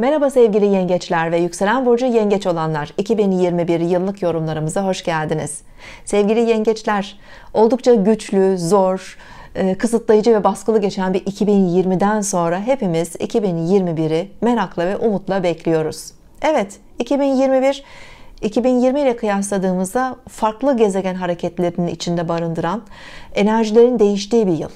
Merhaba sevgili yengeçler ve yükselen burcu yengeç olanlar 2021 yıllık yorumlarımıza hoş geldiniz. Sevgili yengeçler oldukça güçlü, zor, e, kısıtlayıcı ve baskılı geçen bir 2020'den sonra hepimiz 2021'i merakla ve umutla bekliyoruz. Evet 2021 2020 ile kıyasladığımızda farklı gezegen hareketlerinin içinde barındıran enerjilerin değiştiği bir yıl.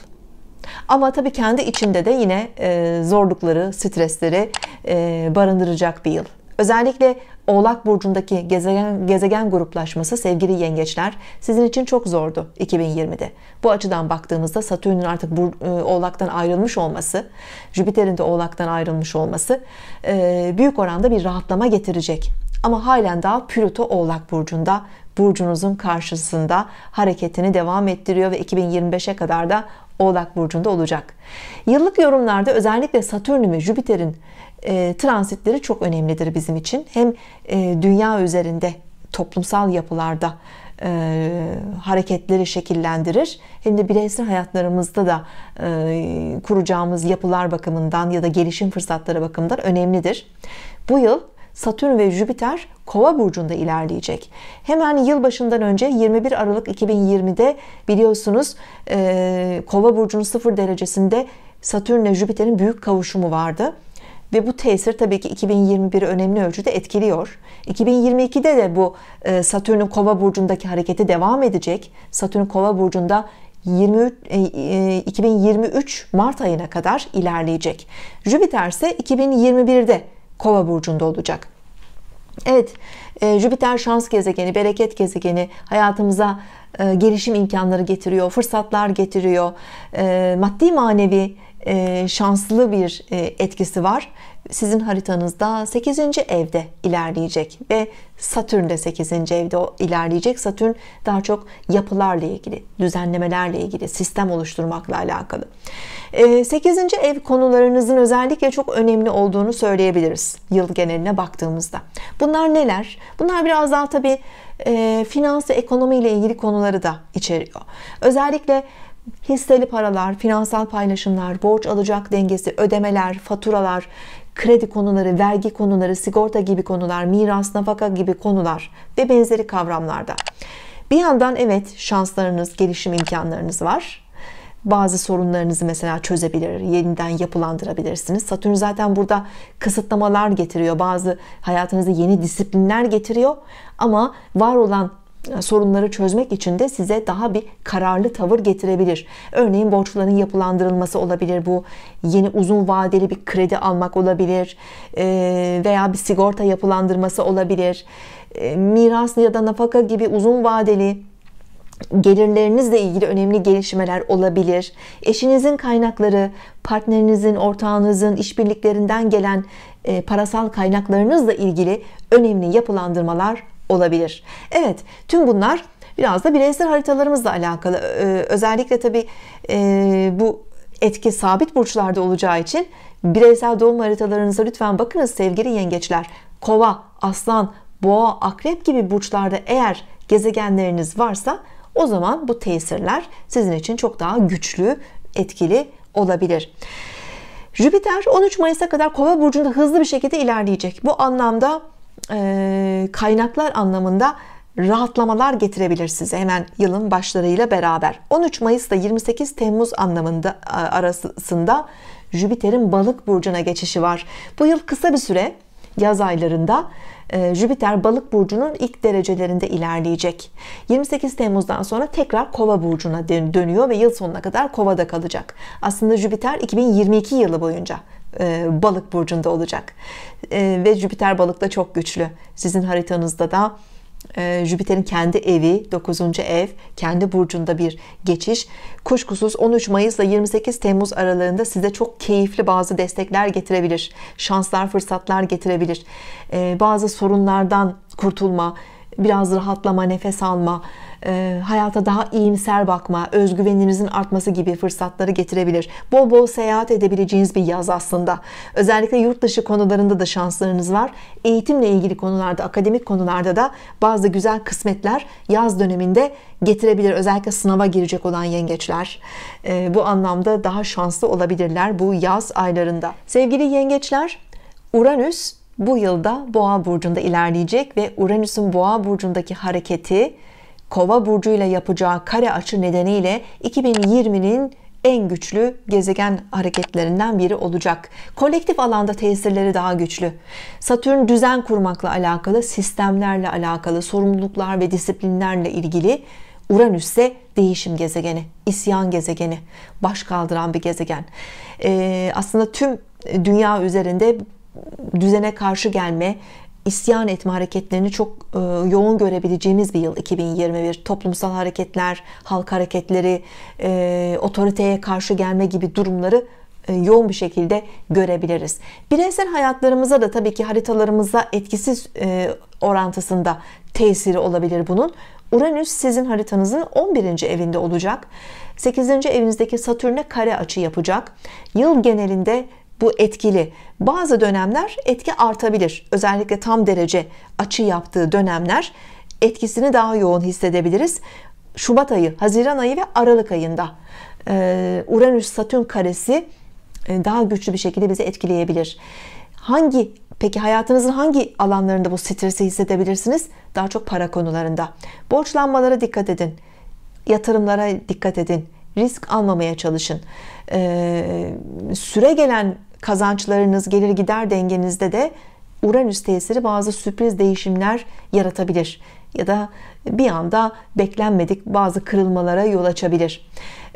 Ama tabii kendi içinde de yine e, zorlukları, stresleri e, barındıracak bir yıl. Özellikle Oğlak burcundaki gezegen gezegen gruplaşması sevgili yengeçler sizin için çok zordu 2020'de. Bu açıdan baktığımızda Satürn'ün artık bur, e, Oğlak'tan ayrılmış olması, Jüpiter'in de Oğlak'tan ayrılmış olması e, büyük oranda bir rahatlama getirecek. Ama halen daha Plüto Oğlak burcunda burcunuzun karşısında hareketini devam ettiriyor ve 2025'e kadar da Oğlak burcunda olacak. Yıllık yorumlarda özellikle Satürn ve Jüpiter'in e, transitleri çok önemlidir bizim için. Hem e, dünya üzerinde toplumsal yapılarda e, hareketleri şekillendirir hem de bireysel hayatlarımızda da e, kuracağımız yapılar bakımından ya da gelişim fırsatları bakımından önemlidir. Bu yıl Satürn ve Jüpiter Kova burcunda ilerleyecek. Hemen yılbaşından önce 21 Aralık 2020'de biliyorsunuz e, Kova burcunun 0 derecesinde Satürn ve Jüpiter'in büyük kavuşumu vardı. Ve bu tesir tabii ki 2021'i önemli ölçüde etkiliyor. 2022'de de bu e, Satürn'ün Kova burcundaki hareketi devam edecek. Satürn Kova burcunda 23, 2023 e, e, Mart ayına kadar ilerleyecek. Jüpiter ise 2021'de Kova burcunda olacak. Evet, e, Jüpiter şans gezegeni, bereket gezegeni hayatımıza e, gelişim imkanları getiriyor, fırsatlar getiriyor, e, maddi manevi e, şanslı bir e, etkisi var. Sizin haritanızda 8. evde ilerleyecek ve Satürn de 8. evde ilerleyecek. Satürn daha çok yapılarla ilgili, düzenlemelerle ilgili, sistem oluşturmakla alakalı. 8. E, ev konularınızın özellikle çok önemli olduğunu söyleyebiliriz yıl geneline baktığımızda. Bunlar neler? Bunlar biraz daha tabii finans ve ekonomi ile ilgili konuları da içeriyor. Özellikle hisseli paralar, finansal paylaşımlar, borç alacak dengesi, ödemeler, faturalar, kredi konuları, vergi konuları, sigorta gibi konular, miras, nafaka gibi konular ve benzeri kavramlarda. Bir yandan evet şanslarınız, gelişim imkanlarınız var. Bazı sorunlarınızı mesela çözebilir, yeniden yapılandırabilirsiniz. Satürn zaten burada kısıtlamalar getiriyor. Bazı hayatınızda yeni disiplinler getiriyor. Ama var olan e, sorunları çözmek için de size daha bir kararlı tavır getirebilir. Örneğin borçların yapılandırılması olabilir bu. Yeni uzun vadeli bir kredi almak olabilir. E, veya bir sigorta yapılandırması olabilir. E, miras ya da nafaka gibi uzun vadeli gelirlerinizle ilgili önemli gelişmeler olabilir. Eşinizin kaynakları, partnerinizin, ortağınızın, işbirliklerinden gelen parasal kaynaklarınızla ilgili önemli yapılandırmalar olabilir. Evet tüm bunlar biraz da bireysel haritalarımızla alakalı. özellikle tabii e, bu etki sabit burçlarda olacağı için bireysel doğum haritalarınıza lütfen bakınız sevgili yengeçler. Kova, aslan, boğa, akrep gibi burçlarda eğer gezegenleriniz varsa o zaman bu tesirler sizin için çok daha güçlü, etkili olabilir. Jüpiter 13 Mayıs'a kadar Kova burcunda hızlı bir şekilde ilerleyecek. Bu anlamda ee, kaynaklar anlamında rahatlamalar getirebilir size hemen yılın başlarıyla beraber. 13 Mayıs ile 28 Temmuz anlamında arasında Jüpiter'in balık burcuna geçişi var. Bu yıl kısa bir süre yaz aylarında e, Jüpiter balık burcunun ilk derecelerinde ilerleyecek. 28 Temmuz'dan sonra tekrar kova burcuna dönüyor ve yıl sonuna kadar kovada kalacak. Aslında Jüpiter 2022 yılı boyunca e, balık burcunda olacak. E, ve Jüpiter balıkta çok güçlü. Sizin haritanızda da e, Jüpiter'in kendi evi 9. ev kendi burcunda bir geçiş kuşkusuz 13 Mayıs ile 28 Temmuz aralığında size çok keyifli bazı destekler getirebilir şanslar fırsatlar getirebilir ee, bazı sorunlardan kurtulma biraz rahatlama nefes alma e, hayata daha iyimser bakma, özgüveninizin artması gibi fırsatları getirebilir. Bol bol seyahat edebileceğiniz bir yaz aslında. Özellikle yurt dışı konularında da şanslarınız var. Eğitimle ilgili konularda, akademik konularda da bazı güzel kısmetler yaz döneminde getirebilir. Özellikle sınava girecek olan yengeçler e, bu anlamda daha şanslı olabilirler bu yaz aylarında. Sevgili yengeçler, Uranüs bu yılda Boğa burcunda ilerleyecek ve Uranüs'ün Boğa burcundaki hareketi Kova burcu ile yapacağı kare açı nedeniyle 2020'nin en güçlü gezegen hareketlerinden biri olacak. Kolektif alanda tesirleri daha güçlü. Satürn düzen kurmakla alakalı, sistemlerle alakalı, sorumluluklar ve disiplinlerle ilgili. Uranüs ise değişim gezegeni, isyan gezegeni, baş kaldıran bir gezegen. Ee, aslında tüm dünya üzerinde düzene karşı gelme, isyan etme hareketlerini çok e, yoğun görebileceğimiz bir yıl 2021. Toplumsal hareketler, halk hareketleri, e, otoriteye karşı gelme gibi durumları e, yoğun bir şekilde görebiliriz. Bireysel hayatlarımıza da tabii ki haritalarımıza etkisiz e, orantısında tesiri olabilir bunun. Uranüs sizin haritanızın 11. evinde olacak. 8. evinizdeki Satürn'e kare açı yapacak. Yıl genelinde bu etkili. Bazı dönemler etki artabilir. Özellikle tam derece açı yaptığı dönemler etkisini daha yoğun hissedebiliriz. Şubat ayı, Haziran ayı ve Aralık ayında Uranüs-Satürn karesi daha güçlü bir şekilde bizi etkileyebilir. Hangi peki hayatınızın hangi alanlarında bu stresi hissedebilirsiniz? Daha çok para konularında. Borçlanmalara dikkat edin. Yatırımlara dikkat edin. Risk almamaya çalışın. Ee, süre gelen kazançlarınız, gelir gider dengenizde de Uranüs tesiri bazı sürpriz değişimler yaratabilir ya da bir anda beklenmedik bazı kırılmalara yol açabilir.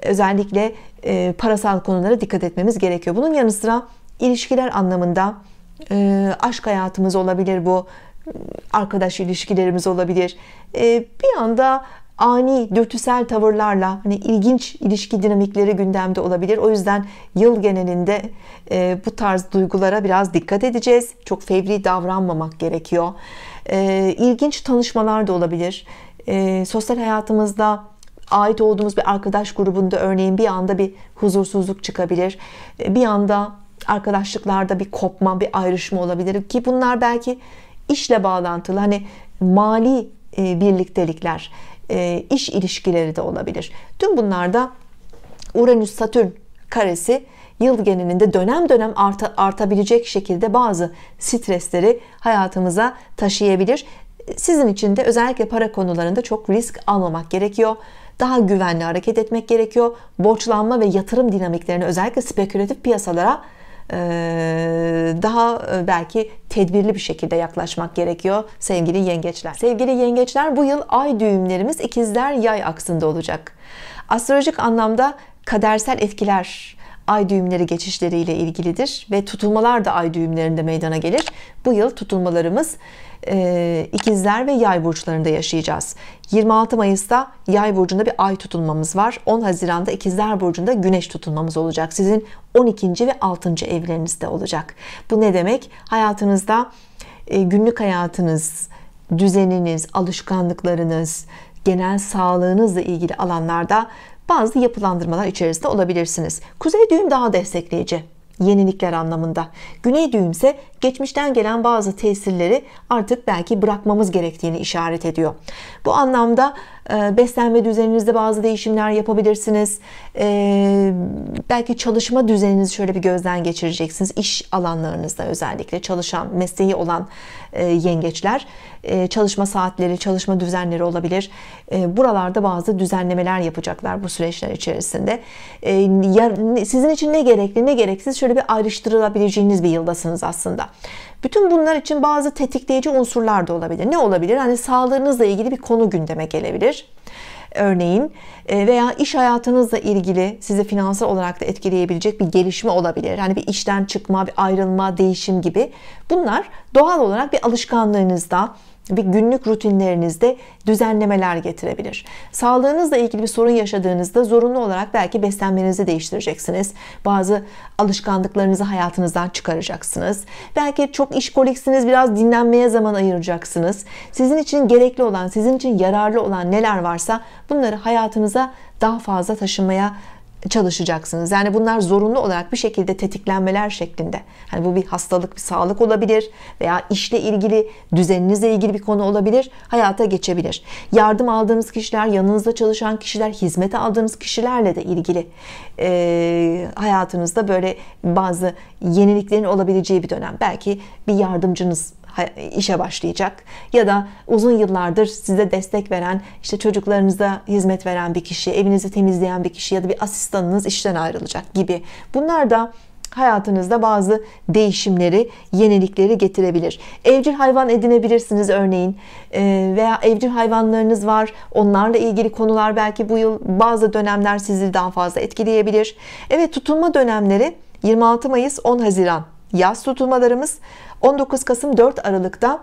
Özellikle e, parasal konulara dikkat etmemiz gerekiyor. Bunun yanı sıra ilişkiler anlamında e, aşk hayatımız olabilir bu arkadaş ilişkilerimiz olabilir. E, bir anda ani dürtüsel tavırlarla hani ilginç ilişki dinamikleri gündemde olabilir. O yüzden yıl genelinde e, bu tarz duygulara biraz dikkat edeceğiz. Çok fevri davranmamak gerekiyor. E, ilginç tanışmalar da olabilir. E, sosyal hayatımızda ait olduğumuz bir arkadaş grubunda örneğin bir anda bir huzursuzluk çıkabilir. E, bir anda arkadaşlıklarda bir kopma, bir ayrışma olabilir ki bunlar belki işle bağlantılı hani mali e, birliktelikler e, iş ilişkileri de olabilir. Tüm bunlarda Uranüs-Satürn karesi yıl genelinde dönem dönem arta, artabilecek şekilde bazı stresleri hayatımıza taşıyabilir. Sizin için de özellikle para konularında çok risk almamak gerekiyor. Daha güvenli hareket etmek gerekiyor. Borçlanma ve yatırım dinamiklerini özellikle spekülatif piyasalara ee, daha e, belki tedbirli bir şekilde yaklaşmak gerekiyor sevgili yengeçler. Sevgili yengeçler bu yıl ay düğümlerimiz ikizler yay aksında olacak. Astrolojik anlamda kadersel etkiler ay düğümleri geçişleriyle ilgilidir ve tutulmalar da ay düğümlerinde meydana gelir. Bu yıl tutulmalarımız e, ikizler ve yay burçlarında yaşayacağız. 26 Mayıs'ta yay burcunda bir ay tutulmamız var. 10 Haziran'da ikizler burcunda güneş tutulmamız olacak. Sizin 12. ve 6. evlerinizde olacak. Bu ne demek? Hayatınızda e, günlük hayatınız, düzeniniz, alışkanlıklarınız, genel sağlığınızla ilgili alanlarda bazı yapılandırmalar içerisinde olabilirsiniz. Kuzey düğüm daha destekleyici yenilikler anlamında. Güney düğüm ise geçmişten gelen bazı tesirleri artık belki bırakmamız gerektiğini işaret ediyor. Bu anlamda e, beslenme düzeninizde bazı değişimler yapabilirsiniz. E, belki çalışma düzeninizi şöyle bir gözden geçireceksiniz. İş alanlarınızda özellikle çalışan, mesleği olan e, yengeçler çalışma saatleri, çalışma düzenleri olabilir. Buralarda bazı düzenlemeler yapacaklar bu süreçler içerisinde. Sizin için ne gerekli ne gereksiz şöyle bir ayrıştırılabileceğiniz bir yıldasınız aslında. Bütün bunlar için bazı tetikleyici unsurlar da olabilir. Ne olabilir? Hani sağlığınızla ilgili bir konu gündeme gelebilir örneğin e, veya iş hayatınızla ilgili sizi finansal olarak da etkileyebilecek bir gelişme olabilir. Yani bir işten çıkma, bir ayrılma, değişim gibi. Bunlar doğal olarak bir alışkanlığınızda bir günlük rutinlerinizde düzenlemeler getirebilir. Sağlığınızla ilgili bir sorun yaşadığınızda zorunlu olarak belki beslenmenizi değiştireceksiniz. Bazı alışkanlıklarınızı hayatınızdan çıkaracaksınız. Belki çok işkoliksiniz biraz dinlenmeye zaman ayıracaksınız. Sizin için gerekli olan, sizin için yararlı olan neler varsa bunları hayatınıza daha fazla taşımaya çalışacaksınız. Yani bunlar zorunlu olarak bir şekilde tetiklenmeler şeklinde. Hani bu bir hastalık, bir sağlık olabilir veya işle ilgili, düzeninizle ilgili bir konu olabilir. Hayata geçebilir. Yardım aldığımız kişiler, yanınızda çalışan kişiler, hizmete aldığımız kişilerle de ilgili e, hayatınızda böyle bazı yeniliklerin olabileceği bir dönem. Belki bir yardımcınız işe başlayacak ya da uzun yıllardır size destek veren işte çocuklarınıza hizmet veren bir kişi, evinizi temizleyen bir kişi ya da bir asistanınız işten ayrılacak gibi. Bunlar da hayatınızda bazı değişimleri, yenilikleri getirebilir. Evcil hayvan edinebilirsiniz örneğin e, veya evcil hayvanlarınız var. Onlarla ilgili konular belki bu yıl bazı dönemler sizi daha fazla etkileyebilir. Evet tutulma dönemleri 26 Mayıs 10 Haziran yaz tutulmalarımız 19 Kasım 4 Aralık'ta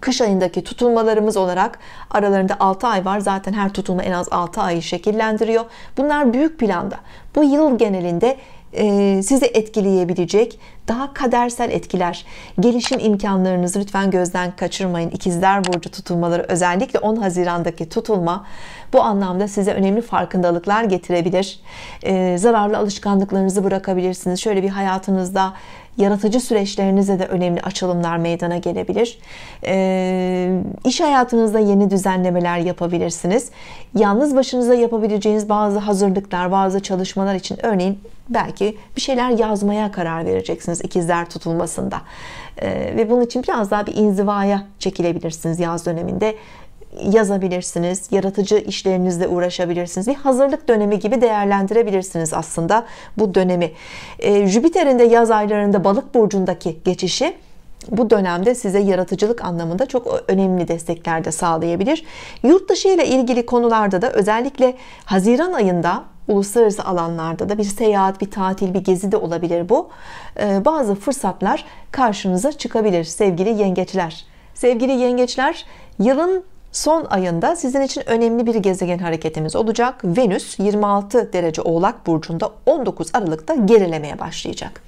kış ayındaki tutulmalarımız olarak aralarında 6 ay var. Zaten her tutulma en az 6 ayı şekillendiriyor. Bunlar büyük planda. Bu yıl genelinde e, sizi etkileyebilecek daha kadersel etkiler gelişim imkanlarınızı lütfen gözden kaçırmayın İkizler burcu tutulmaları özellikle 10 Haziran'daki tutulma bu anlamda size önemli farkındalıklar getirebilir e, zararlı alışkanlıklarınızı bırakabilirsiniz şöyle bir hayatınızda yaratıcı süreçlerinize de önemli açılımlar meydana gelebilir. E, iş hayatınızda yeni düzenlemeler yapabilirsiniz. Yalnız başınıza yapabileceğiniz bazı hazırlıklar, bazı çalışmalar için örneğin belki bir şeyler yazmaya karar vereceksiniz ikizler tutulmasında. E, ve bunun için biraz daha bir inzivaya çekilebilirsiniz yaz döneminde yazabilirsiniz. Yaratıcı işlerinizle uğraşabilirsiniz. Bir hazırlık dönemi gibi değerlendirebilirsiniz aslında bu dönemi. E, Jüpiter'in de yaz aylarında balık burcundaki geçişi bu dönemde size yaratıcılık anlamında çok önemli destekler de sağlayabilir. Yurt dışı ile ilgili konularda da özellikle Haziran ayında uluslararası alanlarda da bir seyahat, bir tatil, bir gezi de olabilir bu. Ee, bazı fırsatlar karşınıza çıkabilir sevgili yengeçler. Sevgili yengeçler, yılın Son ayında sizin için önemli bir gezegen hareketimiz olacak. Venüs 26 derece Oğlak burcunda 19 Aralık'ta gerilemeye başlayacak.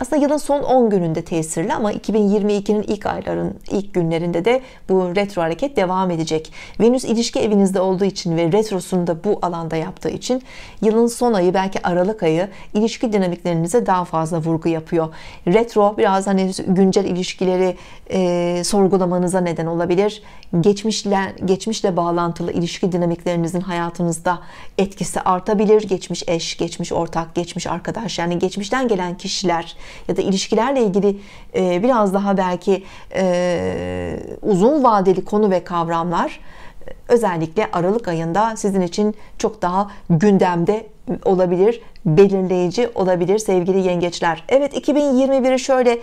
Aslında yılın son 10 gününde tesirli ama 2022'nin ilk ayların ilk günlerinde de bu retro hareket devam edecek. Venüs ilişki evinizde olduğu için ve retrosunu da bu alanda yaptığı için yılın son ayı belki Aralık ayı ilişki dinamiklerinize daha fazla vurgu yapıyor. Retro biraz hani güncel ilişkileri e, sorgulamanıza neden olabilir geçmişle geçmişle bağlantılı ilişki dinamiklerinizin hayatınızda etkisi artabilir. Geçmiş eş, geçmiş ortak, geçmiş arkadaş yani geçmişten gelen kişiler ya da ilişkilerle ilgili e, biraz daha belki e, uzun vadeli konu ve kavramlar e, özellikle Aralık ayında sizin için çok daha gündemde olabilir, belirleyici olabilir sevgili yengeçler. Evet 2021'i şöyle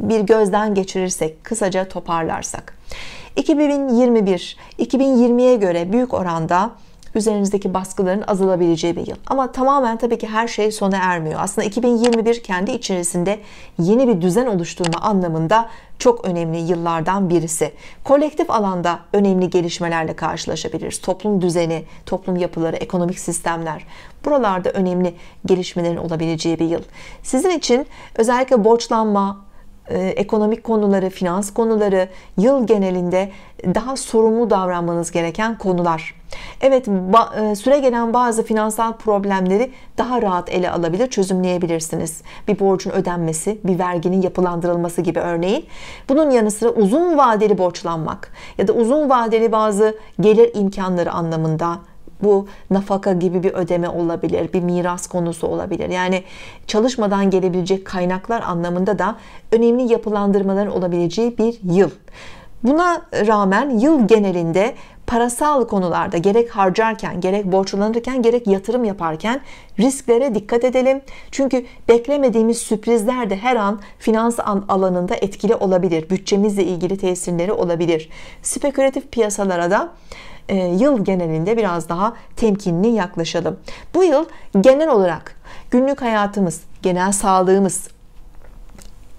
bir gözden geçirirsek, kısaca toparlarsak. 2021, 2020'ye göre büyük oranda üzerinizdeki baskıların azalabileceği bir yıl. Ama tamamen tabii ki her şey sona ermiyor. Aslında 2021 kendi içerisinde yeni bir düzen oluşturma anlamında çok önemli yıllardan birisi. Kolektif alanda önemli gelişmelerle karşılaşabiliriz. Toplum düzeni, toplum yapıları, ekonomik sistemler. Buralarda önemli gelişmelerin olabileceği bir yıl. Sizin için özellikle borçlanma, e, ekonomik konuları, finans konuları, yıl genelinde daha sorumlu davranmanız gereken konular. Evet, e, süre gelen bazı finansal problemleri daha rahat ele alabilir, çözümleyebilirsiniz. Bir borcun ödenmesi, bir verginin yapılandırılması gibi örneğin. Bunun yanı sıra uzun vadeli borçlanmak ya da uzun vadeli bazı gelir imkanları anlamında bu nafaka gibi bir ödeme olabilir, bir miras konusu olabilir. Yani çalışmadan gelebilecek kaynaklar anlamında da önemli yapılandırmalar olabileceği bir yıl. Buna rağmen yıl genelinde parasal konularda gerek harcarken, gerek borçlanırken, gerek yatırım yaparken risklere dikkat edelim. Çünkü beklemediğimiz sürprizler de her an finans alanında etkili olabilir. Bütçemizle ilgili tesirleri olabilir. Spekülatif piyasalara da e, yıl genelinde biraz daha temkinli yaklaşalım. Bu yıl genel olarak günlük hayatımız, genel sağlığımız,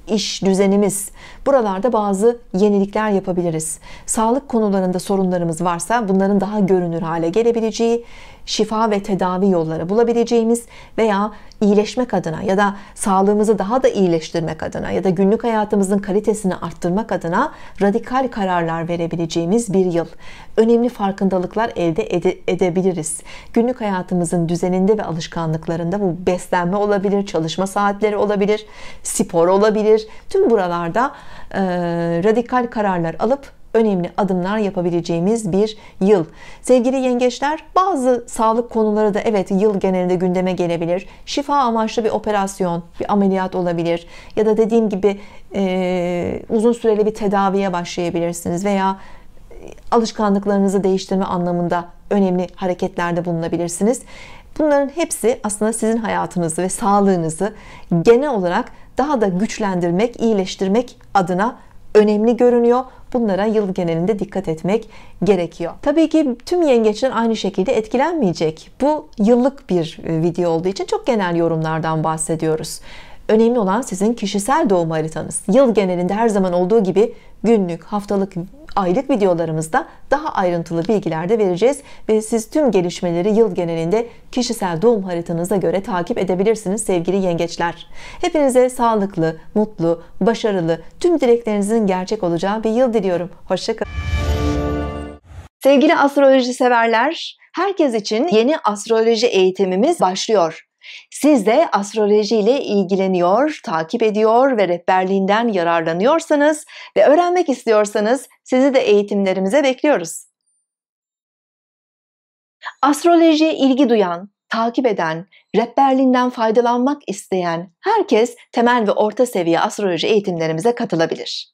iş düzenimiz buralarda bazı yenilikler yapabiliriz. Sağlık konularında sorunlarımız varsa bunların daha görünür hale gelebileceği, şifa ve tedavi yolları bulabileceğimiz veya iyileşmek adına ya da sağlığımızı daha da iyileştirmek adına ya da günlük hayatımızın kalitesini arttırmak adına radikal kararlar verebileceğimiz bir yıl. Önemli farkındalıklar elde ede edebiliriz. Günlük hayatımızın düzeninde ve alışkanlıklarında bu beslenme olabilir, çalışma saatleri olabilir, spor olabilir. Tüm buralarda e, radikal kararlar alıp önemli adımlar yapabileceğimiz bir yıl. Sevgili yengeçler bazı sağlık konuları da evet yıl genelinde gündeme gelebilir. Şifa amaçlı bir operasyon, bir ameliyat olabilir ya da dediğim gibi e, uzun süreli bir tedaviye başlayabilirsiniz veya e, alışkanlıklarınızı değiştirme anlamında önemli hareketlerde bulunabilirsiniz. Bunların hepsi aslında sizin hayatınızı ve sağlığınızı genel olarak daha da güçlendirmek, iyileştirmek adına önemli görünüyor. Bunlara yıl genelinde dikkat etmek gerekiyor. Tabii ki tüm yengeçler aynı şekilde etkilenmeyecek. Bu yıllık bir e, video olduğu için çok genel yorumlardan bahsediyoruz. Önemli olan sizin kişisel doğum haritanız. Yıl genelinde her zaman olduğu gibi günlük, haftalık aylık videolarımızda daha ayrıntılı bilgiler de vereceğiz ve siz tüm gelişmeleri yıl genelinde kişisel doğum haritanıza göre takip edebilirsiniz sevgili yengeçler. Hepinize sağlıklı, mutlu, başarılı, tüm dileklerinizin gerçek olacağı bir yıl diliyorum. Hoşçakalın. Sevgili astroloji severler, herkes için yeni astroloji eğitimimiz başlıyor. Siz de astrolojiyle ilgileniyor, takip ediyor ve rehberliğinden yararlanıyorsanız ve öğrenmek istiyorsanız sizi de eğitimlerimize bekliyoruz. Astrolojiye ilgi duyan, takip eden, rehberliğinden faydalanmak isteyen herkes temel ve orta seviye astroloji eğitimlerimize katılabilir.